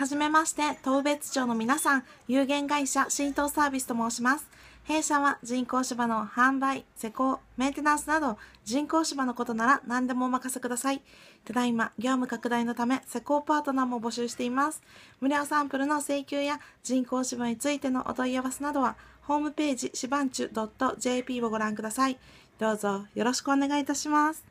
はじめまして、東別町の皆さん、有限会社浸透サービスと申します。弊社は人工芝の販売、施工、メンテナンスなど人工芝のことなら何でもお任せください。ただいま業務拡大のため施工パートナーも募集しています。無料サンプルの請求や人工芝についてのお問い合わせなどはホームページ芝んちゅ .jp をご覧ください。どうぞよろしくお願いいたします。